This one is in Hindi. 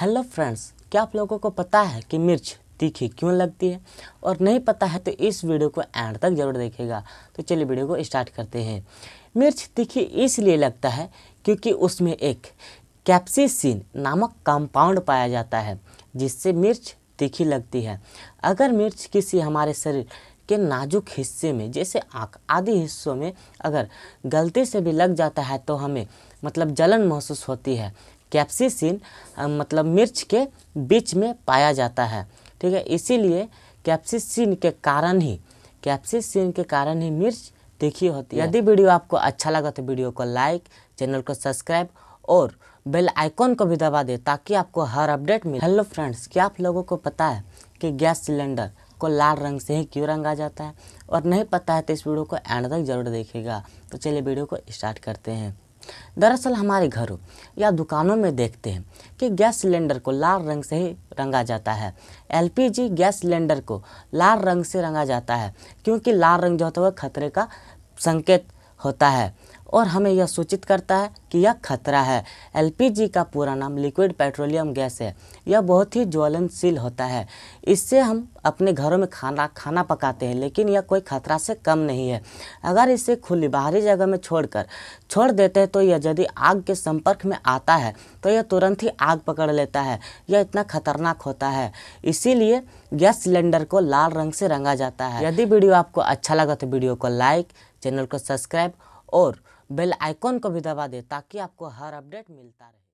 हेलो फ्रेंड्स क्या आप लोगों को पता है कि मिर्च तीखी क्यों लगती है और नहीं पता है तो इस वीडियो को एंड तक जरूर देखेगा तो चलिए वीडियो को स्टार्ट करते हैं मिर्च तीखी इसलिए लगता है क्योंकि उसमें एक कैप्सिसिन नामक कंपाउंड पाया जाता है जिससे मिर्च तीखी लगती है अगर मिर्च किसी हमारे शरीर के नाजुक हिस्से में जैसे आँख आदि हिस्सों में अगर गलती से भी लग जाता है तो हमें मतलब जलन महसूस होती है कैप्सिसिन मतलब मिर्च के बीच में पाया जाता है ठीक है इसीलिए कैप्सिसिन के कारण ही कैप्सिसिन के कारण ही मिर्च तीखी होती है यदि वीडियो आपको अच्छा लगा तो वीडियो को लाइक चैनल को सब्सक्राइब और बेल आइकॉन को भी दबा दें ताकि आपको हर अपडेट मिले हेलो फ्रेंड्स क्या आप लोगों को पता है कि गैस सिलेंडर को लाल रंग से ही क्यों रंगा जाता है और नहीं पता है तो इस वीडियो को एंड तक जरूर देखेगा तो चलिए वीडियो को स्टार्ट करते हैं दरअसल हमारे घरों या दुकानों में देखते हैं कि गैस सिलेंडर को लाल रंग से ही रंगा जाता है एलपीजी गैस सिलेंडर को लाल रंग से रंगा जाता है क्योंकि लाल रंग जो होता है वह खतरे का संकेत होता है और हमें यह सूचित करता है कि यह खतरा है एलपीजी का पूरा नाम लिक्विड पेट्रोलियम गैस है यह बहुत ही ज्वलनशील होता है इससे हम अपने घरों में खाना खाना पकाते हैं लेकिन यह कोई खतरा से कम नहीं है अगर इसे खुली बाहरी जगह में छोड़कर छोड़ देते हैं तो यह यदि आग के संपर्क में आता है तो यह तुरंत ही आग पकड़ लेता है यह इतना खतरनाक होता है इसीलिए गैस सिलेंडर को लाल रंग से रंगा जाता है यदि वीडियो आपको अच्छा लगा तो वीडियो को लाइक चैनल को सब्सक्राइब और बेल आइकॉन को भी दबा दें ताकि आपको हर अपडेट मिलता रहे